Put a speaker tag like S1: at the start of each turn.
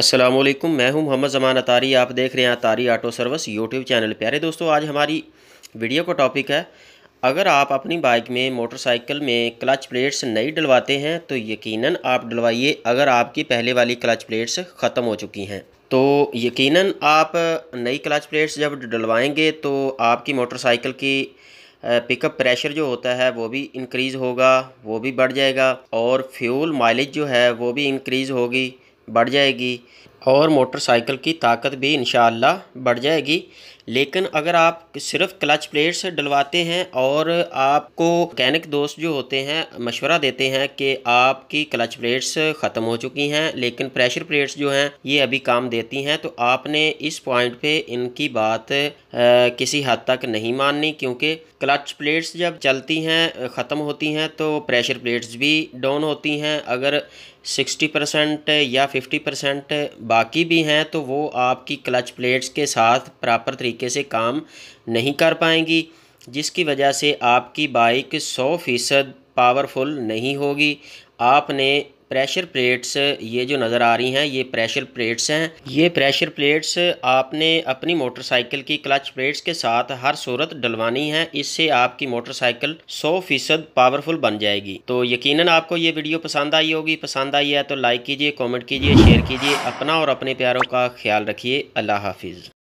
S1: अस्सलाम वालेकुम मैं हूं मोहम्मद जमान अतारी आप देख रहे हैं Atari auto service YouTube channel प्यारे दोस्तों आज हमारी वीडियो का टॉपिक है अगर आप अपनी बाइक में मोटरसाइकिल में क्लच प्लेट्स नहीं डलवाते हैं तो यकीनन आप डलवाइए अगर आपकी पहले वाली क्लच प्लेट्स ख़त्म हो चुकी हैं तो यकीनन आप नई क्लच प्लेट्स जब डलवाएंगे तो आपकी मोटरसाइकिल की पिकअप प्रेशर जो होता है वो भी इंक्रीज़ होगा वो भी बढ़ जाएगा और फ्यूल माइलेज जो है वो भी इंक्रीज़ होगी बढ़ जाएगी और मोटरसाइकिल की ताकत भी इन बढ़ जाएगी लेकिन अगर आप सिर्फ क्लच प्लेट्स डलवाते हैं और आपको मैकेनिक दोस्त जो होते हैं मशवरा देते हैं कि आपकी क्लच प्लेट्स ख़त्म हो चुकी हैं लेकिन प्रेशर प्लेट्स जो हैं ये अभी काम देती हैं तो आपने इस पॉइंट पे इनकी बात आ, किसी हद तक नहीं माननी क्योंकि क्लच प्लेट्स जब चलती हैं ख़त्म होती हैं तो प्रेशर प्लेट्स भी डाउन होती हैं अगर सिक्सटी परसेंट या फिफ्टी परसेंट बाकी भी हैं तो वो आपकी क्लच प्लेट्स के साथ प्रॉपर तरीके से काम नहीं कर पाएंगी जिसकी वजह से आपकी बाइक सौ फ़ीसद पावरफुल नहीं होगी आपने प्रेशर प्लेट्स ये जो नज़र आ रही हैं ये प्रेशर प्लेट्स हैं ये प्रेशर प्लेट्स आपने अपनी मोटरसाइकिल की क्लच प्लेट्स के साथ हर सूरत डलवानी है इससे आपकी मोटरसाइकिल 100 फीसद पावरफुल बन जाएगी तो यकीनन आपको ये वीडियो पसंद आई होगी पसंद आई है तो लाइक कीजिए कमेंट कीजिए शेयर कीजिए अपना और अपने प्यारों का ख्याल रखिए अल्लाह हाफिज़